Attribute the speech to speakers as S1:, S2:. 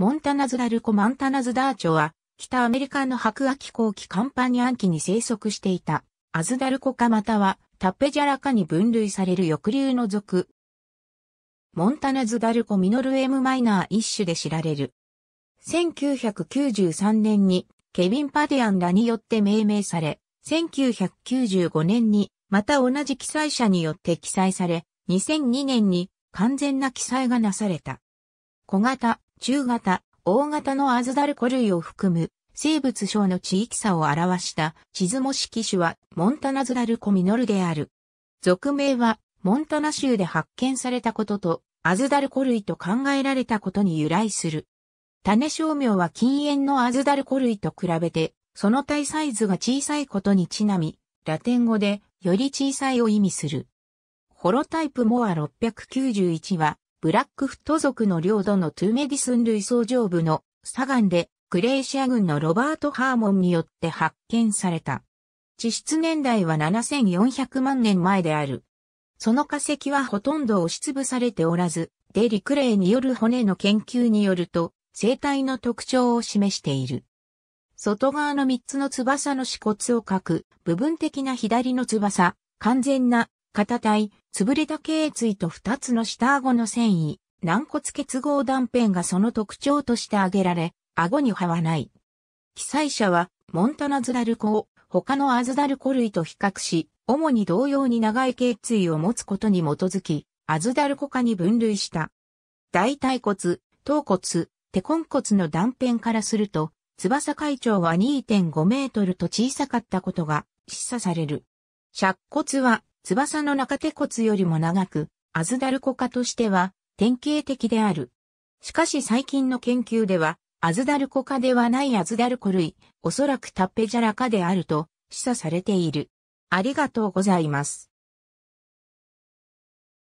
S1: モンタナズダルコマンタナズダーチョは、北アメリカの白亜紀後期カンパニアン期に生息していた、アズダルコ科またはタッペジャラ科に分類される翼竜の属。モンタナズダルコミノルエム・マイナー一種で知られる。1993年にケビン・パディアンらによって命名され、1995年にまた同じ記載者によって記載され、2002年に完全な記載がなされた。小型、中型、大型のアズダルコ類を含む生物省の地域差を表した地図模式種はモンタナズダルコミノルである。俗名はモンタナ州で発見されたこととアズダルコ類と考えられたことに由来する。種商名は禁煙のアズダルコ類と比べてその体サイズが小さいことにちなみ、ラテン語でより小さいを意味する。ホロタイプモア691はブラックフット族の領土のトゥーメディスン類相上部のガンでクレーシア軍のロバート・ハーモンによって発見された。地質年代は7400万年前である。その化石はほとんど押しつぶされておらず、デリクレイによる骨の研究によると、生体の特徴を示している。外側の3つの翼の死骨を描く、部分的な左の翼、完全な肩体、潰れた頸椎と二つの下顎の繊維、軟骨結合断片がその特徴として挙げられ、顎に歯はない。被災者は、モンタナズダルコを他のアズダルコ類と比較し、主に同様に長い頸椎を持つことに基づき、アズダルコ科に分類した。大腿骨、頭骨、手根骨の断片からすると、翼階長は2.5メートルと小さかったことが示唆される。尺骨は翼の中手骨よりも長く、アズダルコ科としては典型的である。しかし最近の研究では、アズダルコ科ではないアズダルコ類、おそらくタッペジャラ科であると示唆されている。ありがとうございます。